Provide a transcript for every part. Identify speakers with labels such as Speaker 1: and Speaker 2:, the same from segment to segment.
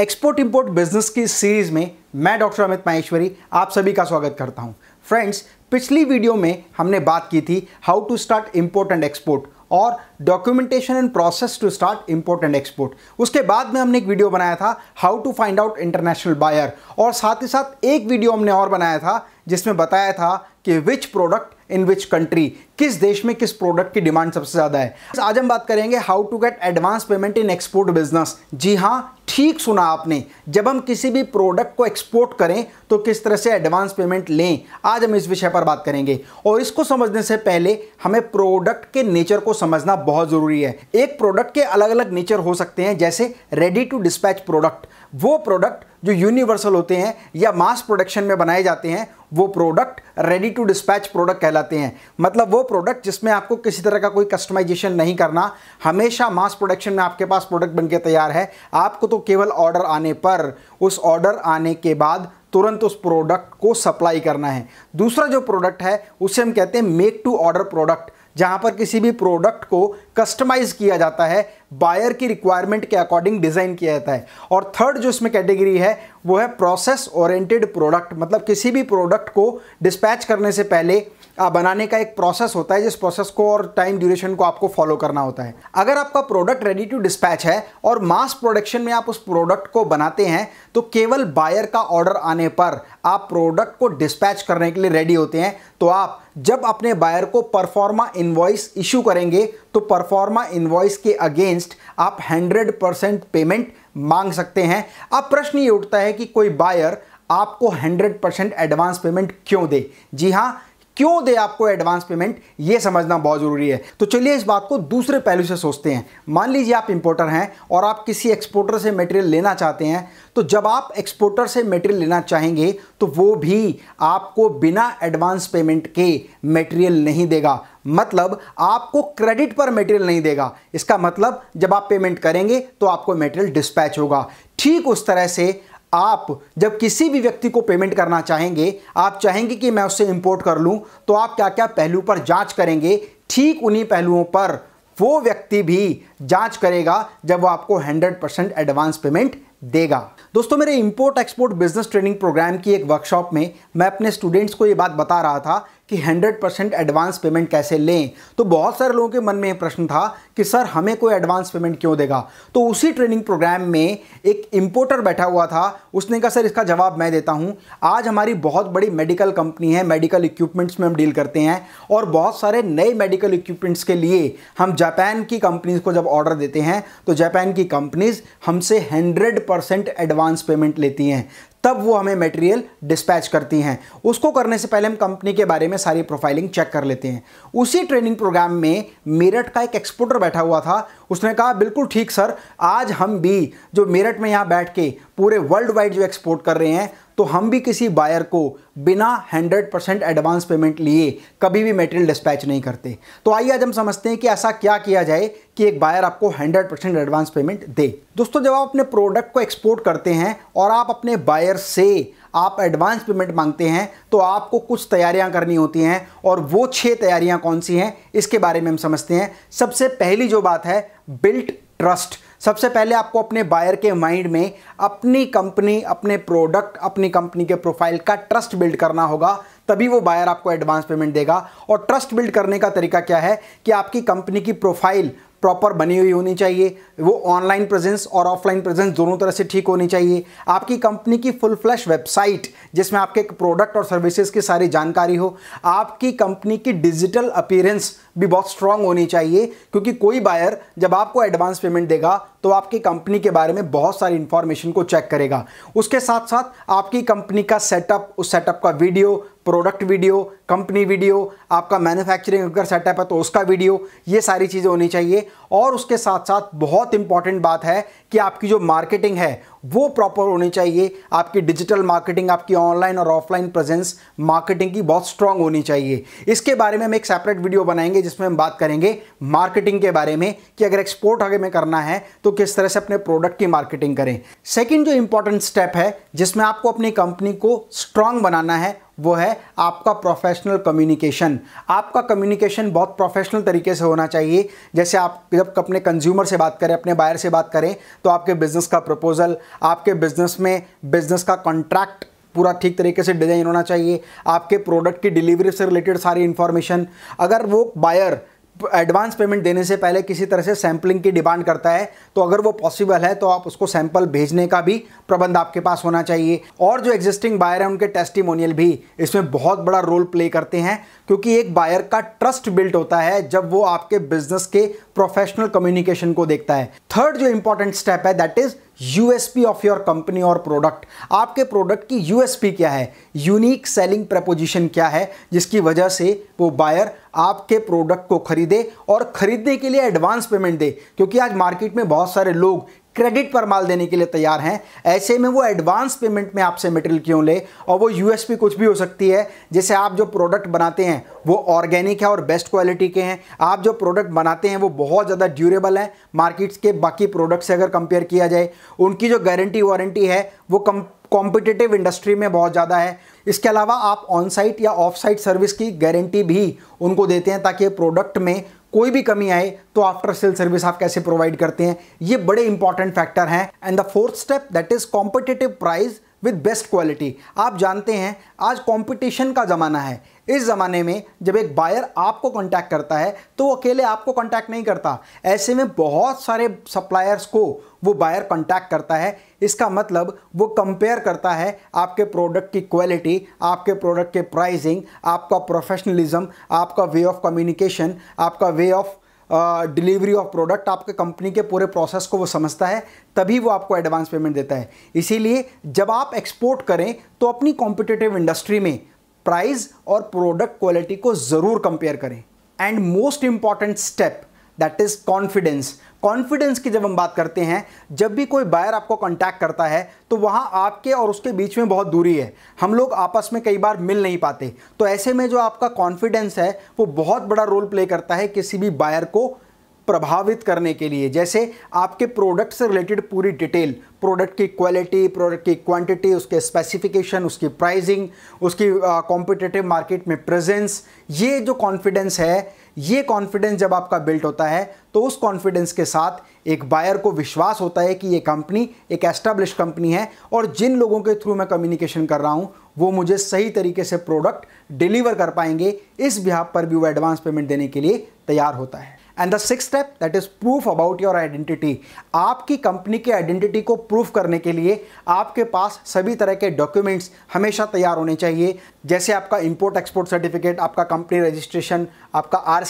Speaker 1: export import business की series में मैं डॉक्टर अमित माहेश्वरी आप सभी का स्वागत करता हूं फ्रेंड्स पिछली वीडियो में हमने बात की थी how to start import and export और documentation and process to start import and export उसके बाद में हमने एक वीडियो बनाया था how to find out international buyer और साथ ही साथ एक वीडियो हमने और बनाया था जिसमें बताया था कि which product in which country किस देश में किस प्रोडक्ट की डिमांड सबसे ज़्यादा है आज हम बात करेंगे how to get advance payment in export business जी हाँ ठीक सुना आपने जब हम किसी भी प्रोडक्ट को एक्सपोर्ट करें तो किस तरह से एडवांस पेमेंट लें आज हम इस विषय पर बात करेंगे और इसको समझने से पहले हमें प्रोडक्ट के नेचर को समझना बहुत ज़रूरी है एक प्रोडक्ट के अलग अलग नेचर हो सकते हैं जैसे रेडी टू डिस्पैच प्रोडक्ट वो प्रोडक्ट जो यूनिवर्सल होते हैं या मास प्रोडक्शन में बनाए जाते हैं वो product ready to dispatch product कहलाते जाते हैं मतलब वो प्रोडक्ट जिसमें आपको किसी तरह का कोई कस्टमाइजेशन नहीं करना हमेशा मास प्रोडक्शन में आपके पास प्रोडक्ट बनके तैयार है आपको तो केवल ऑर्डर आने पर उस ऑर्डर आने के बाद तुरंत उस प्रोडक्ट को सप्लाई करना है दूसरा जो प्रोडक्ट है उसे हम कहते हैं मेक टू ऑर्डर प्रोडक्ट जहाँ पर किसी भी प्रोडक्ट को कस्टमाइज किया जाता है बायर की रिक्वायरमेंट के अकॉर्डिंग डिज़ाइन किया जाता है और थर्ड जो इसमें कैटेगरी है वो है प्रोसेस ओरिएंटेड प्रोडक्ट मतलब किसी भी प्रोडक्ट को डिस्पैच करने से पहले बनाने का एक प्रोसेस होता है जिस प्रोसेस को और टाइम ड्यूरेशन को आपको फॉलो करना होता है अगर आपका प्रोडक्ट रेडी टू डिस्पैच है और मास प्रोडक्शन में आप उस प्रोडक्ट को बनाते हैं तो केवल बायर का ऑर्डर आने पर आप प्रोडक्ट को डिस्पैच करने के लिए रेडी होते हैं तो आप जब अपने बायर को परफॉर्मा इन्वॉइस इशू करेंगे तो परफॉर्मा इन्वॉइस के अगेंस्ट आप 100 परसेंट पेमेंट मांग सकते हैं अब प्रश्न ये उठता है कि कोई बायर आपको 100 परसेंट एडवांस पेमेंट क्यों दे जी हाँ क्यों दे आपको एडवांस पेमेंट ये समझना बहुत ज़रूरी है तो चलिए इस बात को दूसरे पहलू से सोचते हैं मान लीजिए आप इंपोर्टर हैं और आप किसी एक्सपोर्टर से मटेरियल लेना चाहते हैं तो जब आप एक्सपोर्टर से मटेरियल लेना चाहेंगे तो वो भी आपको बिना एडवांस पेमेंट के मटेरियल नहीं देगा मतलब आपको क्रेडिट पर मटेरियल नहीं देगा इसका मतलब जब आप पेमेंट करेंगे तो आपको मटेरियल डिस्पैच होगा ठीक उस तरह से आप जब किसी भी व्यक्ति को पेमेंट करना चाहेंगे आप चाहेंगे कि मैं उससे इंपोर्ट कर लूं तो आप क्या क्या पहलू पर जांच करेंगे ठीक उन्हीं पहलुओं पर वो व्यक्ति भी जांच करेगा जब वो आपको 100 परसेंट एडवांस पेमेंट देगा दोस्तों मेरे import export business training program की एक वर्कशॉप में मैं अपने स्टूडेंट्स को ये बात बता रहा था कि 100 परसेंट एडवांस पेमेंट कैसे लें तो बहुत सारे लोगों के मन में प्रश्न था कि सर हमें कोई एडवांस पेमेंट क्यों देगा तो उसी ट्रेनिंग प्रोग्राम में एक इंपोर्टर बैठा हुआ था उसने कहा सर इसका जवाब मैं देता हूं आज हमारी बहुत बड़ी मेडिकल कंपनी है मेडिकल इक्विपमेंट्स में हम डील करते हैं और बहुत सारे नए मेडिकल इक्विपमेंट्स के लिए हम जापान की कंपनीज़ को जब ऑर्डर देते हैं तो जापान की कंपनीज़ हमसे हंड्रेड परसेंट एडवांस पेमेंट लेती हैं तब वो हमें मटेरियल डिस्पैच करती हैं उसको करने से पहले हम कंपनी के बारे में सारी प्रोफाइलिंग चेक कर लेते हैं उसी ट्रेनिंग प्रोग्राम में मेरठ का एक एक्सपोर्टर बैठा हुआ था उसने कहा बिल्कुल ठीक सर आज हम भी जो मेरठ में यहाँ बैठ के पूरे वर्ल्ड वाइड जो एक्सपोर्ट कर रहे हैं तो हम भी किसी बायर को बिना 100 परसेंट एडवांस पेमेंट लिए कभी भी मेटेरियल डिस्पैच नहीं करते तो आइए आज हम समझते हैं कि ऐसा क्या किया जाए कि एक बायर आपको 100 परसेंट एडवांस पेमेंट दे दोस्तों जब आप अपने प्रोडक्ट को एक्सपोर्ट करते हैं और आप अपने बायर से आप एडवांस पेमेंट मांगते हैं तो आपको कुछ तैयारियां करनी होती हैं और वो छः तैयारियां कौन सी हैं इसके बारे में हम समझते हैं सबसे पहली जो बात है बिल्ट ट्रस्ट सबसे पहले आपको अपने बायर के माइंड में अपनी कंपनी अपने प्रोडक्ट अपनी कंपनी के प्रोफाइल का ट्रस्ट बिल्ड करना होगा तभी वो बायर आपको एडवांस पेमेंट देगा और ट्रस्ट बिल्ड करने का तरीका क्या है कि आपकी कंपनी की प्रोफाइल प्रॉपर बनी हुई होनी चाहिए वो ऑनलाइन प्रेजेंस और ऑफलाइन प्रेजेंस दोनों तरह से ठीक होनी चाहिए आपकी कंपनी की फुल फ्लैश वेबसाइट जिसमें आपके प्रोडक्ट और सर्विसेज की सारी जानकारी हो आपकी कंपनी की डिजिटल अपीयरेंस भी बहुत स्ट्रांग होनी चाहिए क्योंकि कोई बायर जब आपको एडवांस पेमेंट देगा तो आपकी कंपनी के बारे में बहुत सारी इन्फॉर्मेशन को चेक करेगा उसके साथ साथ आपकी कंपनी का सेटअप उस सेटअप का video product video company video आपका मैन्युफैक्चरिंग अगर सेटअप है तो उसका वीडियो ये सारी चीज़ें होनी चाहिए और उसके साथ साथ बहुत इंपॉर्टेंट बात है कि आपकी जो मार्केटिंग है वो प्रॉपर होनी चाहिए आपकी डिजिटल मार्केटिंग आपकी ऑनलाइन और ऑफलाइन प्रेजेंस मार्केटिंग की बहुत स्ट्रांग होनी चाहिए इसके बारे में हम एक सेपरेट वीडियो बनाएंगे जिसमें हम बात करेंगे मार्केटिंग के बारे में कि अगर एक्सपोर्ट आगे में करना है तो किस तरह से अपने प्रोडक्ट की मार्केटिंग करें सेकेंड जो इंपॉर्टेंट स्टेप है जिसमें आपको अपनी कंपनी को स्ट्रांग बनाना है वो है आपका प्रोफेशन प्रोफेशनल कम्युनिकेशन आपका कम्युनिकेशन बहुत प्रोफेशनल तरीके से होना चाहिए जैसे आप जब अपने कंज्यूमर से बात करें अपने बायर से बात करें तो आपके बिजनेस का प्रपोजल आपके बिजनेस में बिजनेस का कॉन्ट्रैक्ट पूरा ठीक तरीके से डिजाइन होना चाहिए आपके प्रोडक्ट की डिलीवरी से रिलेटेड सारी इन्फॉर्मेशन अगर वो बायर एडवांस पेमेंट देने से पहले किसी तरह से सैम्पलिंग की डिमांड करता है तो अगर वो पॉसिबल है तो आप उसको सैंपल भेजने का भी प्रबंध आपके पास होना चाहिए और जो एग्जिस्टिंग बायर हैं उनके टेस्टिमोनियल भी इसमें बहुत बड़ा रोल प्ले करते हैं क्योंकि एक बायर का ट्रस्ट बिल्ट होता है जब वो आपके बिजनेस के प्रोफेशनल कम्युनिकेशन को देखता है थर्ड जो इंपॉर्टेंट स्टेप है that is USP of your company और प्रोडक्ट आपके प्रोडक्ट की यूएसपी क्या है यूनिक सेलिंग प्रपोजिशन क्या है जिसकी वजह से वो बायर आपके प्रोडक्ट को खरीदे और खरीदने के लिए एडवांस पेमेंट दे क्योंकि आज मार्केट में बहुत सारे लोग क्रेडिट पर माल देने के लिए तैयार हैं ऐसे में वो एडवांस पेमेंट में आपसे मटेरियल क्यों ले और वो यूएसपी कुछ भी हो सकती है जैसे आप जो प्रोडक्ट बनाते हैं वो ऑर्गेनिक है और बेस्ट क्वालिटी के हैं आप जो प्रोडक्ट बनाते हैं वो बहुत ज़्यादा ड्यूरेबल हैं मार्केट्स के बाकी प्रोडक्ट से अगर कंपेयर किया जाए उनकी जो गारंटी वारंटी है वो कम कॉम्पिटिटिव इंडस्ट्री में बहुत ज़्यादा है इसके अलावा आप ऑन साइट या ऑफ साइट सर्विस की गारंटी भी उनको देते हैं ताकि प्रोडक्ट में कोई भी कमी आए तो आफ्टर सेल सर्विस आप कैसे प्रोवाइड करते हैं ये बड़े इंपॉर्टेंट फैक्टर हैं and the fourth step that is competitive price with best quality आप जानते हैं आज कंपटीशन का ज़माना है इस ज़माने में जब एक बायर आपको कांटेक्ट करता है तो वो अकेले आपको कांटेक्ट नहीं करता ऐसे में बहुत सारे सप्लायर्स को वो बायर कांटेक्ट करता है इसका मतलब वो कंपेयर करता है आपके प्रोडक्ट की क्वालिटी आपके प्रोडक्ट के प्राइसिंग आपका प्रोफेशनलिज्म आपका वे ऑफ कम्युनिकेशन आपका way of delivery of product आपके कंपनी के पूरे प्रोसेस को वो समझता है तभी वो आपको एडवांस पेमेंट देता है इसीलिए जब आप एक्सपोर्ट करें तो अपनी कॉम्पिटिटिव इंडस्ट्री में प्राइस और प्रोडक्ट क्वालिटी को ज़रूर कंपेयर करें and most important step that is confidence confidence की जब हम बात करते हैं जब भी कोई बायर आपको कांटेक्ट करता है तो वहाँ आपके और उसके बीच में बहुत दूरी है हम लोग आपस में कई बार मिल नहीं पाते तो ऐसे में जो आपका कॉन्फिडेंस है वो बहुत बड़ा रोल प्ले करता है किसी भी बायर को प्रभावित करने के लिए जैसे आपके प्रोडक्ट से रिलेटेड पूरी डिटेल प्रोडक्ट की क्वालिटी प्रोडक्ट की क्वांटिटी उसके स्पेसिफिकेशन उसकी प्राइसिंग उसकी कॉम्पिटेटिव मार्केट में प्रेजेंस ये जो कॉन्फिडेंस है ये कॉन्फिडेंस जब आपका बिल्ट होता है तो उस कॉन्फिडेंस के साथ एक बायर को विश्वास होता है कि ये कंपनी एक एस्टेब्लिश कंपनी है और जिन लोगों के थ्रू मैं कम्युनिकेशन कर रहा हूँ वो मुझे सही तरीके से प्रोडक्ट डिलीवर कर पाएंगे इस बिहाब पर भी वो एडवांस पेमेंट देने के लिए तैयार होता है and the six step that is proof about your identity आपकी कंपनी के आइडेंटिटी को प्रूफ करने के लिए आपके पास सभी तरह के डॉक्यूमेंट्स हमेशा तैयार होने चाहिए जैसे आपका इंपोर्ट एक्सपोर्ट सर्टिफिकेट आपका कंपनी रजिस्ट्रेशन आपका R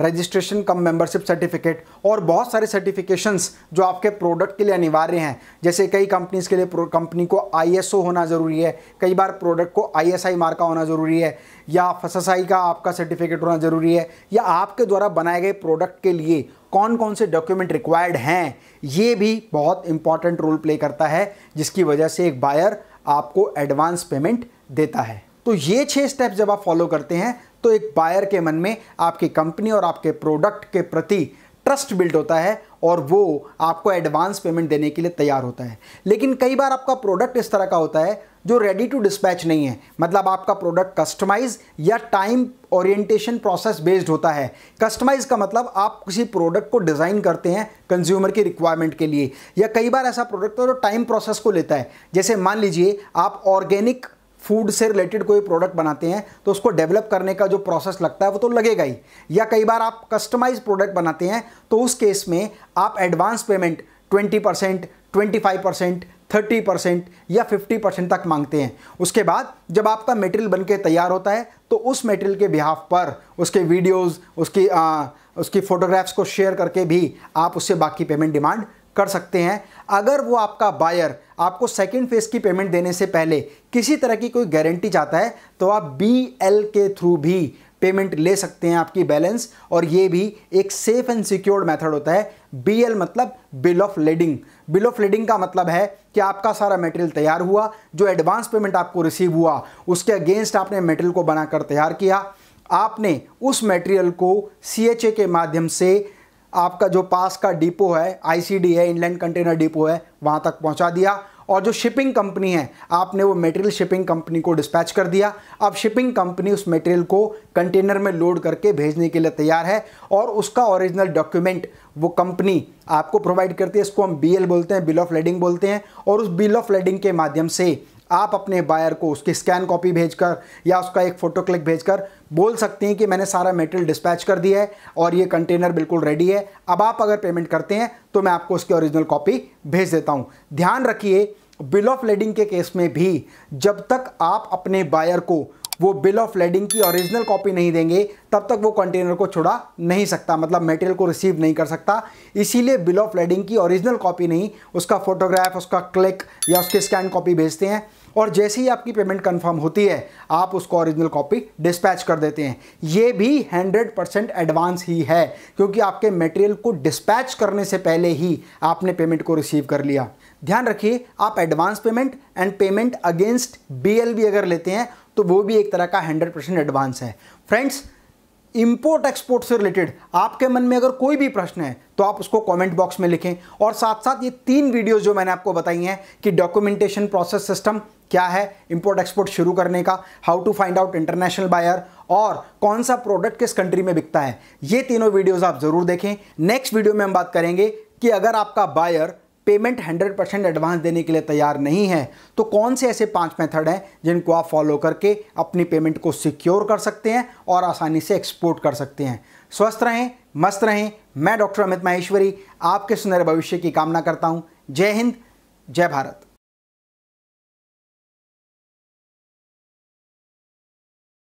Speaker 1: registration cum membership certificate और बहुत सारे सर्टिफिकेशंस जो आपके प्रोडक्ट के लिए अनिवार्य हैं जैसे कई कंपनीज़ के लिए कंपनी को आईएसओ होना ज़रूरी है कई बार प्रोडक्ट को आईएसआई मार्का होना ज़रूरी है या फसाई का आपका सर्टिफिकेट होना ज़रूरी है या आपके द्वारा बनाए गए प्रोडक्ट के लिए कौन कौन से डॉक्यूमेंट रिक्वायर्ड हैं ये भी बहुत इंपॉर्टेंट रोल प्ले करता है जिसकी वजह से एक बायर आपको एडवांस पेमेंट देता है तो ये छः स्टेप जब आप फॉलो करते हैं तो एक बायर के मन में आपकी कंपनी और आपके प्रोडक्ट के प्रति ट्रस्ट बिल्ड होता है और वो आपको एडवांस पेमेंट देने के लिए तैयार होता है लेकिन कई बार आपका प्रोडक्ट इस तरह का होता है जो रेडी टू डिस्पैच नहीं है मतलब आपका प्रोडक्ट कस्टमाइज या टाइम ओरिएंटेशन प्रोसेस बेस्ड होता है कस्टमाइज का मतलब आप किसी प्रोडक्ट को डिज़ाइन करते हैं कंज्यूमर की रिक्वायरमेंट के लिए या कई बार ऐसा प्रोडक्ट हो जो टाइम प्रोसेस को लेता है जैसे मान लीजिए आप ऑर्गेनिक फूड से रिलेटेड कोई प्रोडक्ट बनाते हैं तो उसको डेवलप करने का जो प्रोसेस लगता है वो तो लगेगा ही या कई बार आप कस्टमाइज प्रोडक्ट बनाते हैं तो उस केस में आप advance payment twenty percent twenty five percent thirty percent या फिफ्टी परसेंट तक मांगते हैं उसके बाद जब आपका मटेरियल बनके तैयार होता है तो उस मटेरियल के बिहाफ पर उसके वीडियोस उसकी आ, उसकी फ़ोटोग्राफ्स को शेयर करके भी आप उससे बाकी पेमेंट डिमांड कर सकते हैं अगर वो आपका बायर आपको सेकंड फेज़ की पेमेंट देने से पहले किसी तरह की कोई गारंटी चाहता है तो आप बी एल के थ्रू भी पेमेंट ले सकते हैं आपकी बैलेंस और ये भी एक सेफ एंड सिक्योर्ड मेथड होता है बी एल मतलब bill of lading bill of lading का मतलब है कि आपका सारा मटेरियल तैयार हुआ जो एडवांस पेमेंट आपको रिसीव हुआ उसके अगेंस्ट आपने मटेरियल को बनाकर तैयार किया आपने उस मटेरियल को सी के माध्यम से आपका जो पास का डिपो है आईसीडी है इनलैंड कंटेनर डिपो है वहाँ तक पहुँचा दिया और जो शिपिंग कंपनी है आपने वो मटेरियल शिपिंग कंपनी को डिस्पैच कर दिया अब शिपिंग कंपनी उस मटेरियल को कंटेनर में लोड करके भेजने के लिए तैयार है और उसका ओरिजिनल डॉक्यूमेंट वो कंपनी आपको प्रोवाइड करती है इसको हम बीएल बोलते हैं बिल ऑफ लेडिंग बोलते हैं और उस बिल ऑफ लेडिंग के माध्यम से आप अपने बायर को उसकी स्कैन कॉपी भेजकर या उसका एक फ़ोटो क्लिक भेजकर बोल सकते हैं कि मैंने सारा मेटेरियल डिस्पैच कर दिया है और ये कंटेनर बिल्कुल रेडी है अब आप अगर पेमेंट करते हैं तो मैं आपको उसकी ओरिजिनल कॉपी भेज देता हूँ ध्यान रखिए बिल ऑफ लेडिंग के केस में भी जब तक आप अपने बायर को वो बिल ऑफ लेडिंग की ओरिजिनल कॉपी नहीं देंगे तब तक वो कंटेनर को छोड़ा नहीं सकता मतलब मटेरियल को रिसीव नहीं कर सकता इसीलिए बिल ऑफ लेडिंग की ओरिजिनल कॉपी नहीं उसका फोटोग्राफ उसका क्लिक या उसके स्कैन कॉपी भेजते हैं और जैसे ही आपकी पेमेंट कंफर्म होती है आप उसको ओरिजिनल कॉपी डिस्पैच कर देते हैं ये भी 100 परसेंट एडवांस ही है क्योंकि आपके मटेरियल को डिस्पैच करने से पहले ही आपने पेमेंट को रिसीव कर लिया ध्यान रखिए आप advance payment and payment against B अगर लेते हैं तो वो भी एक तरह का हंड्रेड परसेंट एडवांस है फ्रेंड्स इंपोर्ट एक्सपोर्ट से रिलेटेड आपके मन में अगर कोई भी प्रश्न है तो आप उसको कमेंट बॉक्स में लिखें और साथ साथ ये तीन वीडियोस जो मैंने आपको बताई हैं कि डॉक्यूमेंटेशन प्रोसेस सिस्टम क्या है इंपोर्ट एक्सपोर्ट शुरू करने का how to find out international buyer और कौन सा प्रोडक्ट किस कंट्री में बिकता है ये तीनों वीडियोज़ आप ज़रूर देखें नेक्स्ट वीडियो में हम बात करेंगे कि अगर आपका बायर पेमेंट 100 परसेंट एडवांस देने के लिए तैयार नहीं है तो कौन से ऐसे पांच मेथड हैं जिनको आप फॉलो करके अपनी पेमेंट को सिक्योर कर सकते हैं और आसानी से एक्सपोर्ट कर सकते हैं स्वस्थ रहें मस्त रहें मैं डॉक्टर अमित माहेश्वरी आपके सुनहरे भविष्य की कामना करता हूँ जय हिंद जय भारत